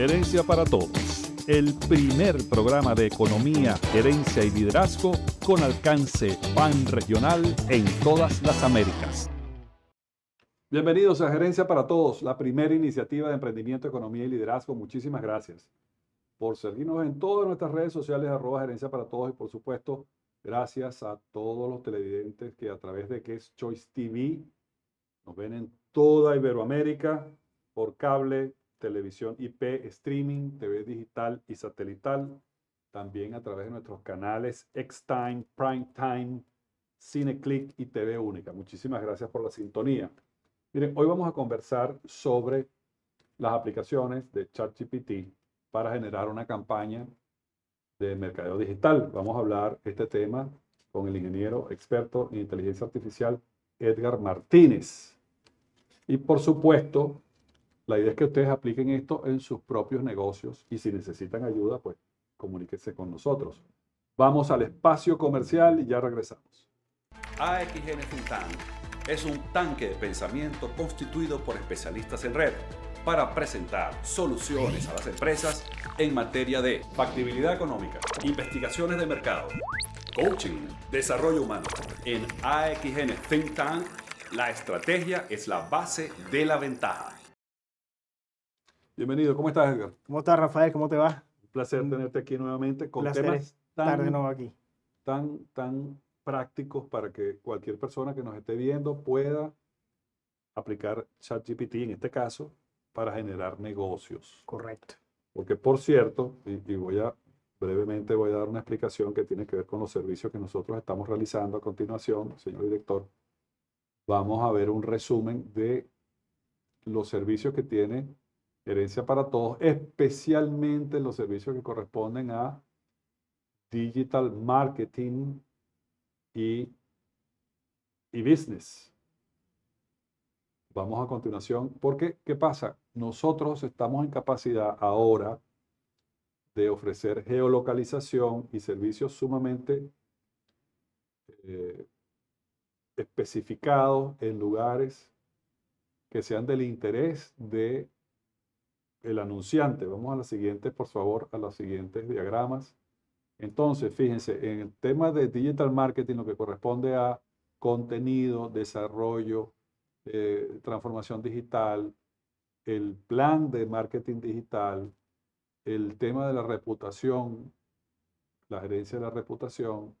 Gerencia para Todos, el primer programa de economía, gerencia y liderazgo con alcance panregional en todas las Américas. Bienvenidos a Gerencia para Todos, la primera iniciativa de emprendimiento, economía y liderazgo. Muchísimas gracias por seguirnos en todas nuestras redes sociales, arroba Gerencia para Todos y por supuesto, gracias a todos los televidentes que a través de que es Choice TV nos ven en toda Iberoamérica por cable, televisión IP, streaming, TV digital y satelital. También a través de nuestros canales Prime Time, CineClick y TV Única. Muchísimas gracias por la sintonía. Miren, hoy vamos a conversar sobre las aplicaciones de ChatGPT para generar una campaña de mercadeo digital. Vamos a hablar este tema con el ingeniero experto en inteligencia artificial Edgar Martínez. Y por supuesto, la idea es que ustedes apliquen esto en sus propios negocios y si necesitan ayuda, pues comuníquese con nosotros. Vamos al espacio comercial y ya regresamos. Think Tank es un tanque de pensamiento constituido por especialistas en red para presentar soluciones a las empresas en materia de factibilidad económica, investigaciones de mercado, coaching, desarrollo humano. En AXN Think Tank, la estrategia es la base de la ventaja. Bienvenido, ¿cómo estás, Edgar? ¿Cómo estás, Rafael? ¿Cómo te va? Un placer tenerte aquí nuevamente con temas tan, aquí. tan, prácticos para que cualquier persona que nos esté viendo pueda aplicar ChatGPT en este caso para generar negocios. Correcto. Porque, por cierto, y, y voy a brevemente voy a dar una explicación que tiene que ver con los servicios que nosotros estamos realizando a continuación, señor director. Vamos a ver un resumen de los servicios que tiene Herencia para todos, especialmente los servicios que corresponden a digital marketing y, business. Vamos a continuación, porque ¿qué pasa? Nosotros estamos en capacidad ahora de ofrecer geolocalización y servicios sumamente eh, especificados en lugares que sean del interés de el anunciante. Vamos a la siguiente, por favor, a los siguientes diagramas. Entonces, fíjense, en el tema de digital marketing, lo que corresponde a contenido, desarrollo, eh, transformación digital, el plan de marketing digital, el tema de la reputación, la gerencia de la reputación,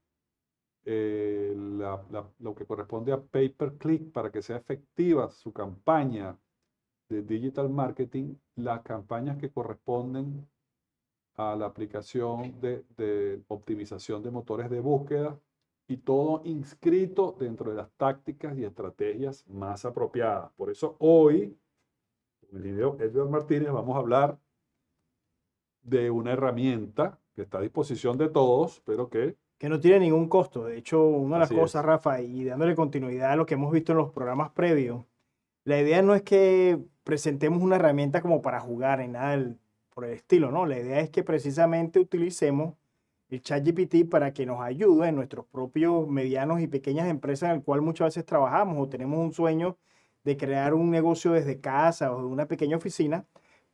eh, lo que corresponde a pay per click para que sea efectiva su campaña, de digital marketing las campañas que corresponden a la aplicación de, optimización de motores de búsqueda y todo inscrito dentro de las tácticas y estrategias más apropiadas. Por eso hoy, en el video Edward Martínez, vamos a hablar de una herramienta que está a disposición de todos, pero que... Que no tiene ningún costo. De hecho, una de las cosas, Rafa, y dándole continuidad a lo que hemos visto en los programas previos, la idea no es que presentemos una herramienta como para jugar en nada por el estilo, ¿no? La idea es que precisamente utilicemos el ChatGPT para que nos ayude en nuestros propios medianos y pequeñas empresas en el cual muchas veces trabajamos o tenemos un sueño de crear un negocio desde casa o de una pequeña oficina,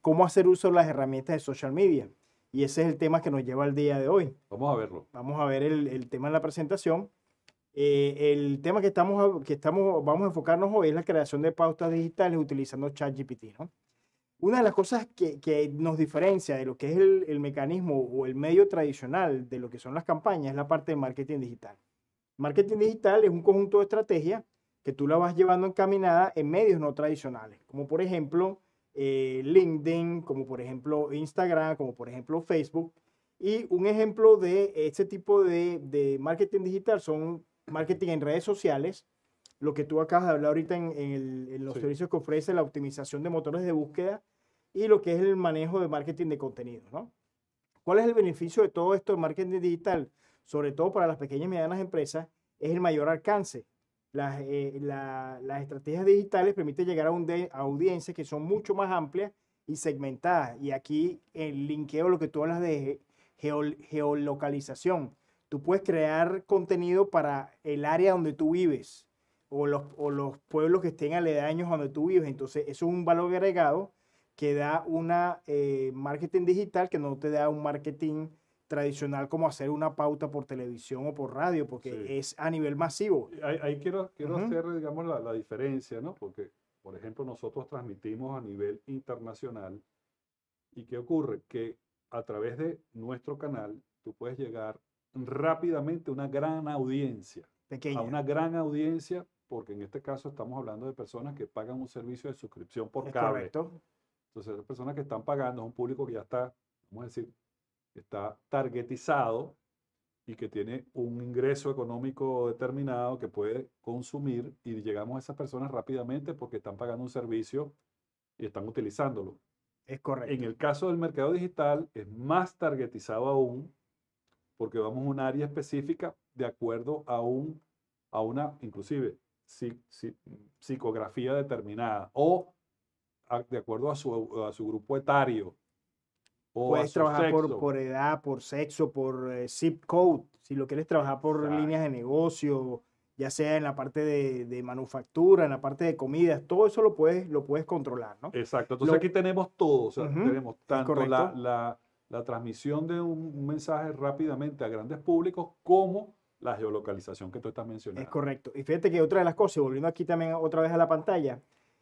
cómo hacer uso de las herramientas de social media. Y ese es el tema que nos lleva al día de hoy. Vamos a verlo. Vamos a ver el, el tema en la presentación. Eh, el tema que estamos, que estamos, vamos a enfocarnos hoy es la creación de pautas digitales utilizando ChatGPT, ¿no? Una de las cosas que, nos diferencia de lo que es el, mecanismo o el medio tradicional de lo que son las campañas es la parte de marketing digital. Marketing digital es un conjunto de estrategias que tú la vas llevando encaminada en medios no tradicionales, como por ejemplo eh, LinkedIn, como por ejemplo Instagram, como por ejemplo Facebook. Y un ejemplo de este tipo de, de marketing digital son marketing en redes sociales, lo que tú acabas de hablar ahorita en, los servicios que ofrece la optimización de motores de búsqueda y lo que es el manejo de marketing de contenido, ¿Cuál es el beneficio de todo esto de marketing digital? Sobre todo para las pequeñas y medianas empresas, es el mayor alcance. Las, eh, estrategias digitales permiten llegar a, audiencias que son mucho más amplias y segmentadas. Y aquí el linkeo, lo que tú hablas de geolocalización, Tú puedes crear contenido para el área donde tú vives o los, o los pueblos que estén aledaños donde tú vives. Entonces, eso es un valor agregado que da una eh, marketing digital que no te da un marketing tradicional como hacer una pauta por televisión o por radio, porque es a nivel masivo. Ahí, quiero, quiero hacer, digamos, la, la, diferencia, ¿no? Porque, por ejemplo, nosotros transmitimos a nivel internacional y ¿qué ocurre? Que a través de nuestro canal tú puedes llegar rápidamente una gran audiencia. A una gran audiencia, porque en este caso estamos hablando de personas que pagan un servicio de suscripción por es cable. Correcto. Entonces, las personas que están pagando es un público que ya está, vamos a decir, está targetizado y que tiene un ingreso económico determinado que puede consumir y llegamos a esas personas rápidamente porque están pagando un servicio y están utilizándolo. Es correcto. En el caso del mercado digital es más targetizado aún porque vamos a un área específica de acuerdo a, un, a una, inclusive, psicografía determinada o de acuerdo a su, a su grupo etario. O Puedes trabajar por, edad, por sexo, por eh, zip code, si lo quieres trabajar por líneas de negocio, ya sea en la parte de, de, manufactura, en la parte de comidas, todo eso lo puedes, lo puedes controlar, ¿no? Exacto, entonces aquí tenemos todo, o sea, tenemos tanto la, la transmisión de un mensaje rápidamente a grandes públicos como la geolocalización que tú estás mencionando. Es correcto. Y fíjate que otra de las cosas, volviendo aquí también otra vez a la pantalla,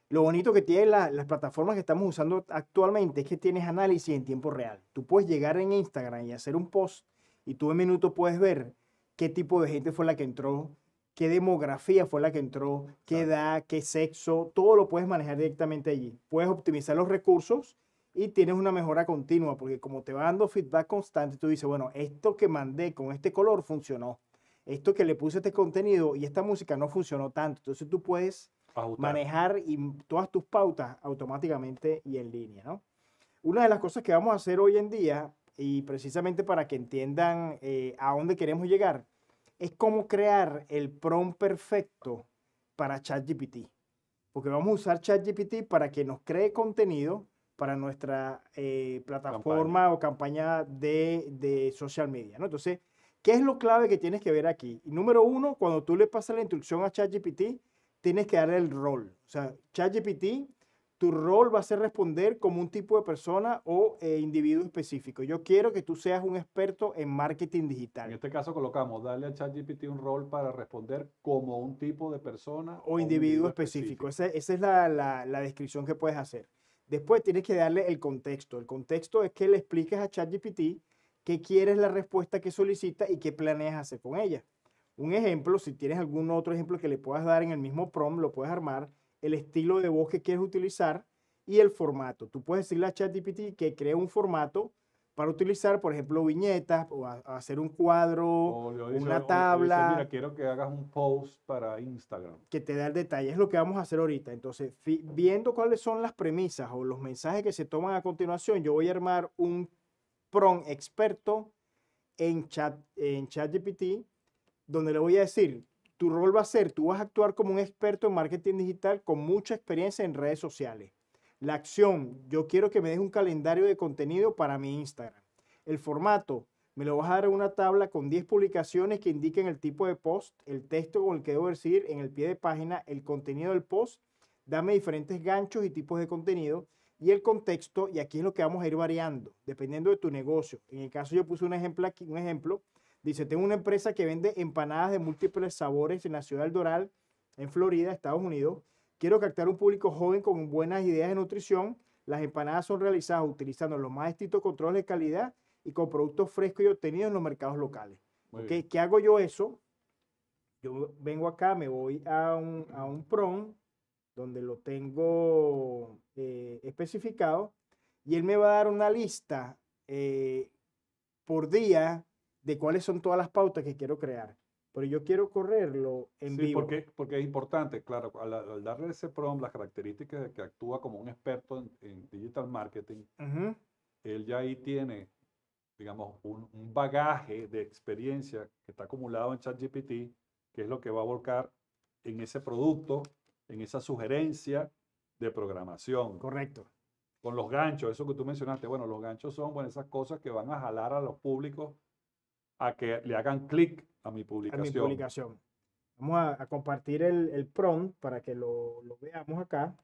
lo bonito que tienen las plataformas que estamos usando actualmente es que tienes análisis en tiempo real. Tú puedes llegar en Instagram y hacer un post y tú en minuto puedes ver qué tipo de gente fue la que entró, qué demografía fue la que entró, qué edad, qué sexo, todo lo puedes manejar directamente allí. Puedes optimizar los recursos y tienes una mejora continua, porque como te va dando feedback constante, tú dices, bueno, esto que mandé con este color funcionó, esto que le puse este contenido y esta música no funcionó tanto. Entonces tú puedes manejar todas tus pautas automáticamente y en línea, ¿no? Una de las cosas que vamos a hacer hoy en día, y precisamente para que entiendan eh, a dónde queremos llegar, es cómo crear el prompt perfecto para ChatGPT. Porque vamos a usar ChatGPT para que nos cree contenido para nuestra eh, plataforma o campaña de, de, social media. ¿no? Entonces, ¿qué es lo clave que tienes que ver aquí? Número uno, cuando tú le pasas la instrucción a ChatGPT, tienes que darle el rol. O sea, ChatGPT, tu rol va a ser responder como un tipo de persona o eh, individuo específico. Yo quiero que tú seas un experto en marketing digital. En este caso colocamos, darle a ChatGPT un rol para responder como un tipo de persona o, individuo, específico. Esa, esa es la, la, la descripción que puedes hacer. Después tienes que darle el contexto. El contexto es que le expliques a ChatGPT qué quieres la respuesta que solicita y qué planeas hacer con ella. Un ejemplo, si tienes algún otro ejemplo que le puedas dar en el mismo prom, lo puedes armar, el estilo de voz que quieres utilizar y el formato. Tú puedes decirle a ChatGPT que cree un formato para utilizar, por ejemplo, viñetas o hacer un cuadro, una tabla. mira, quiero que hagas un post para Instagram. Que te dé el detalle, es lo que vamos a hacer ahorita. Entonces, viendo cuáles son las premisas o los mensajes que se toman a continuación, yo voy a armar un prompt experto en chat en ChatGPT donde le voy a decir, tu rol va a ser, tú vas a actuar como un experto en marketing digital con mucha experiencia en redes sociales. La acción, yo quiero que me des un calendario de contenido para mi Instagram. El formato, me lo vas a dar en una tabla con 10 publicaciones que indiquen el tipo de post, el texto con el que debo decir en el pie de página, el contenido del post. Dame diferentes ganchos y tipos de contenido y el contexto. Y aquí es lo que vamos a ir variando, dependiendo de tu negocio. En el caso yo puse un ejemplo aquí, un ejemplo. Dice, tengo una empresa que vende empanadas de múltiples sabores en la ciudad del Doral, en Florida, Estados Unidos. Quiero captar un público joven con buenas ideas de nutrición. Las empanadas son realizadas utilizando los más estrictos controles de calidad y con productos frescos y obtenidos en los mercados locales. ¿Qué hago yo eso? Yo vengo acá, me voy a un, a PROM donde lo tengo eh, especificado y él me va a dar una lista eh, por día de cuáles son todas las pautas que quiero crear pero yo quiero correrlo en vivo. Porque, porque es importante, claro, al, darle ese prom, las características de que actúa como un experto en, digital marketing, él ya ahí tiene, digamos, un, un, bagaje de experiencia que está acumulado en ChatGPT, que es lo que va a volcar en ese producto, en esa sugerencia de programación. Correcto. Con los ganchos, eso que tú mencionaste, bueno, los ganchos son bueno, esas cosas que van a jalar a los públicos a que le hagan clic a mi publicación. Vamos a, compartir el, el prompt para que lo, veamos acá.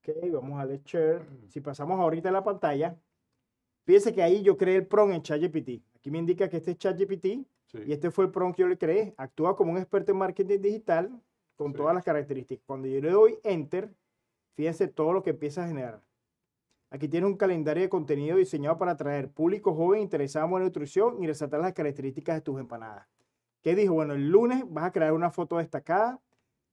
Ok, vamos a darle share. Mm. Si pasamos ahorita a la pantalla, fíjense que ahí yo creé el prompt en ChatGPT. Aquí me indica que este es ChatGPT y este fue el prompt que yo le creé. Actúa como un experto en marketing digital con todas las características. Cuando yo le doy enter, fíjense todo lo que empieza a generar. Aquí tiene un calendario de contenido diseñado para atraer público joven interesado en nutrición y resaltar las características de tus empanadas. ¿Qué dijo? Bueno, el lunes vas a crear una foto destacada,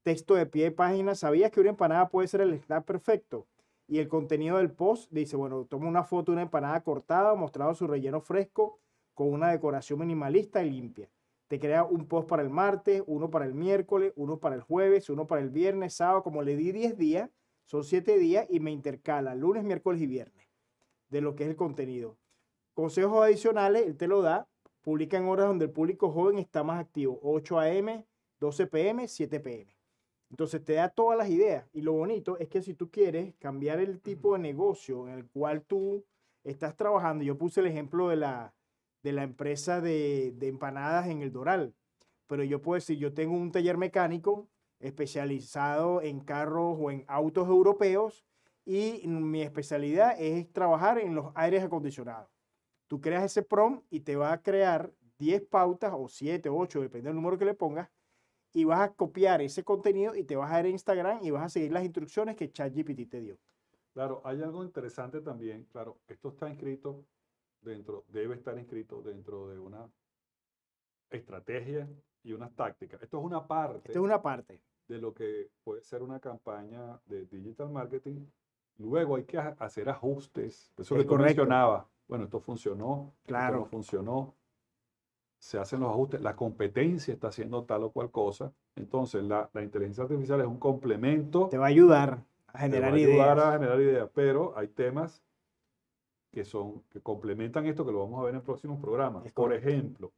texto de pie de página. ¿Sabías que una empanada puede ser el snack perfecto? Y el contenido del post dice, bueno, toma una foto de una empanada cortada, mostrado su relleno fresco, con una decoración minimalista y limpia. Te crea un post para el martes, uno para el miércoles, uno para el jueves, uno para el viernes, sábado, como le di 10 días son siete días y me intercala lunes, miércoles y viernes de lo que es el contenido. Consejos adicionales, él te lo da. Publica en horas donde el público joven está más activo. 8 a.m., 12 p.m., 7 p.m. Entonces te da todas las ideas. Y lo bonito es que si tú quieres cambiar el tipo de negocio en el cual tú estás trabajando, yo puse el ejemplo de la, de la empresa de, de empanadas en el Doral, pero yo puedo decir, yo tengo un taller mecánico especializado en carros o en autos europeos y mi especialidad es trabajar en los aires acondicionados. Tú creas ese prompt y te va a crear 10 pautas o 7, 8, depende del número que le pongas, y vas a copiar ese contenido y te vas a ir a Instagram y vas a seguir las instrucciones que ChatGPT te dio. Claro, hay algo interesante también, claro, esto está inscrito dentro, debe estar inscrito dentro de una estrategia y unas tácticas. Esto es una parte. Esto es una parte de lo que puede ser una campaña de digital marketing. Luego hay que hacer ajustes. Eso es que Bueno, esto funcionó. Claro. funcionó. Se hacen los ajustes. La competencia está haciendo tal o cual cosa. Entonces, la, inteligencia artificial es un complemento. Te va a ayudar a generar te va a ayudar a generar ideas. Pero hay temas que son que complementan esto que lo vamos a ver en próximos programas. Por ejemplo,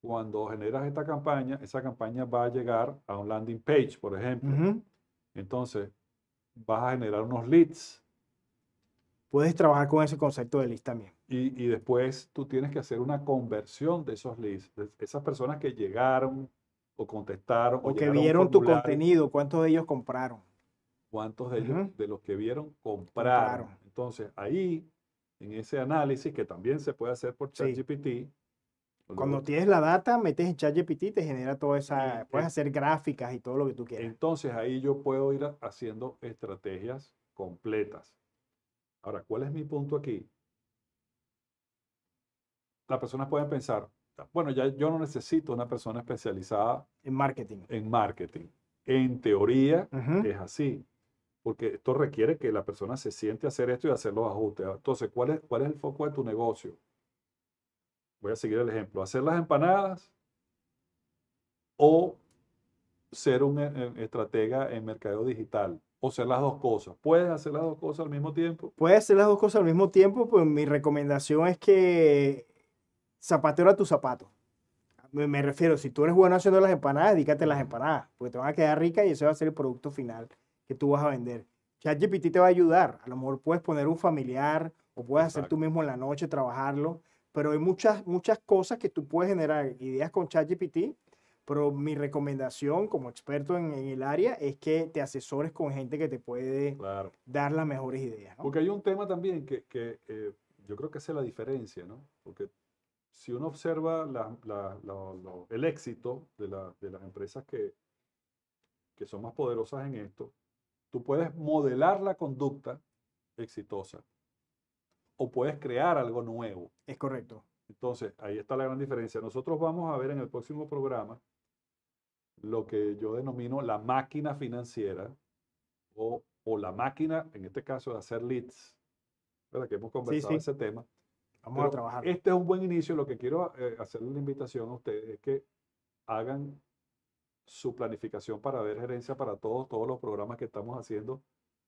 cuando generas esta campaña, esa campaña va a llegar a un landing page, por ejemplo. Entonces, vas a generar unos leads. Puedes trabajar con ese concepto de leads también. Y, después tú tienes que hacer una conversión de esos leads, esas personas que llegaron o contestaron. O, que vieron tu contenido, ¿cuántos de ellos compraron? ¿Cuántos de ellos, de los que vieron, compraron? Entonces, ahí, en ese análisis que también se puede hacer por ChatGPT, cuando tienes la data, metes en ChatGPT y te genera toda esa. Puedes hacer gráficas y todo lo que tú quieras. Entonces ahí yo puedo ir haciendo estrategias completas. Ahora, ¿cuál es mi punto aquí? Las personas pueden pensar, bueno, ya yo no necesito una persona especializada en marketing. En marketing. En teoría es así, porque esto requiere que la persona se siente a hacer esto y hacer los ajustes. Entonces, ¿cuál es, cuál es el foco de tu negocio? voy a seguir el ejemplo, hacer las empanadas o ser un eh, eh, estratega en mercado digital o ser las dos cosas. ¿Puedes hacer las dos cosas al mismo tiempo? Puedes hacer las dos cosas al mismo tiempo, pues mi recomendación es que zapatero a tu zapato. Me, refiero, si tú eres bueno haciendo las empanadas, dedícate a las empanadas, porque te van a quedar ricas y ese va a ser el producto final que tú vas a vender. ChatGPT te va a ayudar. A lo mejor puedes poner un familiar o puedes hacer tú mismo en la noche, trabajarlo pero hay muchas, muchas cosas que tú puedes generar ideas con ChatGPT, pero mi recomendación como experto en, el área es que te asesores con gente que te puede dar las mejores ideas. Porque hay un tema también que, que eh, yo creo que hace la diferencia, ¿no? Porque si uno observa el éxito de, de las empresas que, que son más poderosas en esto, tú puedes modelar la conducta exitosa o puedes crear algo nuevo. Es correcto. Entonces, ahí está la gran diferencia. Nosotros vamos a ver en el próximo programa lo que yo denomino la máquina financiera o, o la máquina, en este caso, de hacer leads, ¿verdad? que hemos conversado ese tema. Vamos a trabajar. Este es un buen inicio. Lo que quiero hacer eh, hacerle la invitación a ustedes es que hagan su planificación para ver gerencia para todos, todos los programas que estamos haciendo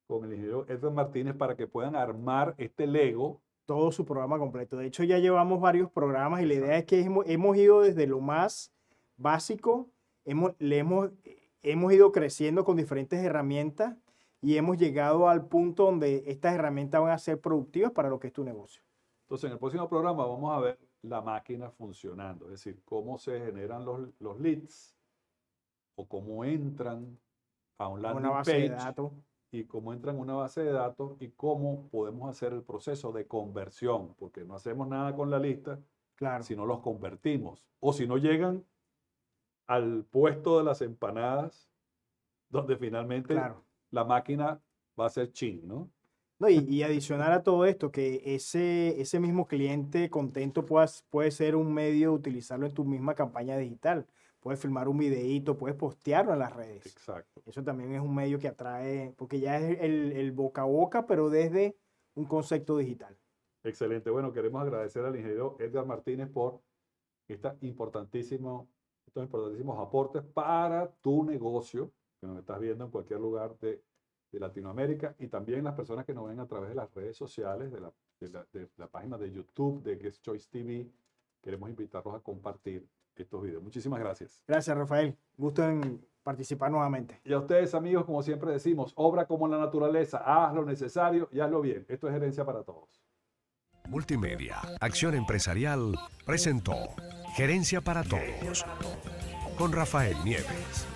con el ingeniero Edwin Martínez para que puedan armar este Lego. Todo su programa completo. De hecho, ya llevamos varios programas y la idea es que hemos, ido desde lo más básico, hemos, le hemos, hemos ido creciendo con diferentes herramientas y hemos llegado al punto donde estas herramientas van a ser productivas para lo que es tu negocio. Entonces, en el próximo programa vamos a ver la máquina funcionando, es decir, cómo se generan los, los leads o cómo entran a un landing Una base page. De datos y cómo entran en una base de datos y cómo podemos hacer el proceso de conversión, porque no hacemos nada con la lista claro. si no los convertimos o si no llegan al puesto de las empanadas donde finalmente la máquina va a ser ching, ¿no? No, y, y, adicionar a todo esto, que ese, ese mismo cliente contento puedas, puede ser un medio de utilizarlo en tu misma campaña digital puedes filmar un videíto, puedes postearlo en las redes. Exacto. Eso también es un medio que atrae, porque ya es el, boca a boca, pero desde un concepto digital. Excelente. Bueno, queremos agradecer al ingeniero Edgar Martínez por importantísimo, estos importantísimos aportes para tu negocio, que nos estás viendo en cualquier lugar de, Latinoamérica, y también las personas que nos ven a través de las redes sociales, de la, de la, de la página de YouTube, de Guest Choice TV. Queremos invitarlos a compartir estos videos. Muchísimas gracias. Gracias, Rafael. Gusto en participar nuevamente. Y a ustedes, amigos, como siempre decimos, obra como la naturaleza, haz lo necesario y hazlo bien. Esto es gerencia para todos. Multimedia, Acción Empresarial, presentó Gerencia para Todos con Rafael Nieves.